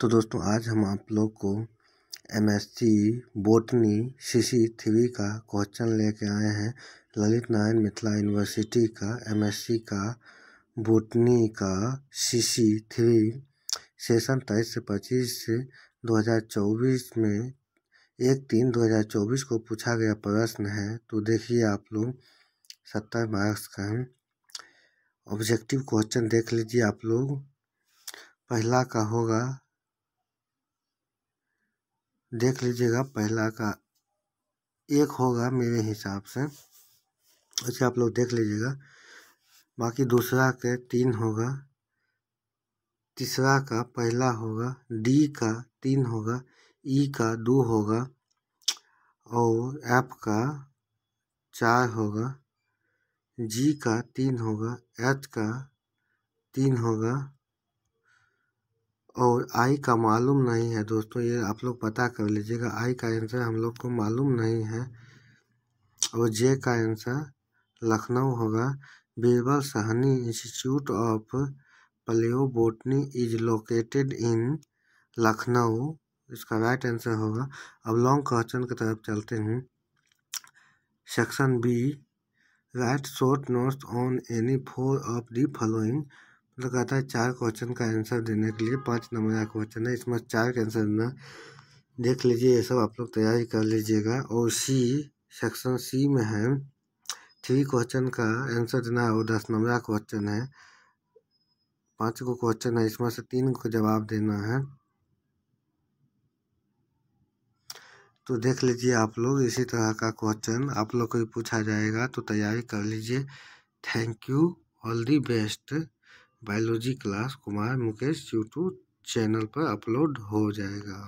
तो दोस्तों आज हम आप लोग को M S C botany C three का क्वेश्चन लेके आए हैं ललित नारायण मिथिला यूनिवर्सिटी का एम एस सी का बोटनी का सी सी थ्री सेशन तेईस से पच्चीस से दो हज़ार चौबीस में एक तीन दो हज़ार चौबीस को पूछा गया प्रश्न है तो देखिए आप लोग सत्तर मार्क्स का ऑब्जेक्टिव क्वेश्चन देख लीजिए आप लोग पहला का होगा देख लीजिएगा पहला का एक होगा मेरे हिसाब से अच्छा आप लोग देख लीजिएगा बाकी दूसरा के तीन होगा तीसरा का पहला होगा डी का तीन होगा ई का दो होगा और एफ का चार होगा जी का तीन होगा एच का तीन होगा और आई का मालूम नहीं है दोस्तों ये आप लोग पता कर लीजिएगा आई का आंसर हम लोग को मालूम नहीं है और जे का आंसर लखनऊ होगा Birbal Sahni institute of botany is located in Lucknow इसका राइट आंसर होगा अब लॉन्ग क्वेश्चन की तरफ चलते हैं section B right short notes on any four of the following लगातार चार क्वेश्चन का आंसर देने के लिए पाँच नंबर का क्वेश्चन है इसमें चार के आंसर देना देख लीजिए ये सब आप लोग तैयारी कर लीजिएगा और सी सेक्शन सी में है थ्री क्वेश्चन का आंसर देना है और दस नंबर का क्वेश्चन है पाँच को क्वेश्चन है इसमें से तीन को जवाब देना है तो देख लीजिए आप लोग इसी तरह का क्वेश्चन आप लोग को पूछा जाएगा तो तैयारी कर लीजिए thank you all the best biology class Kumar Mukesh YouTube channel पर अपलोड हो जाएगा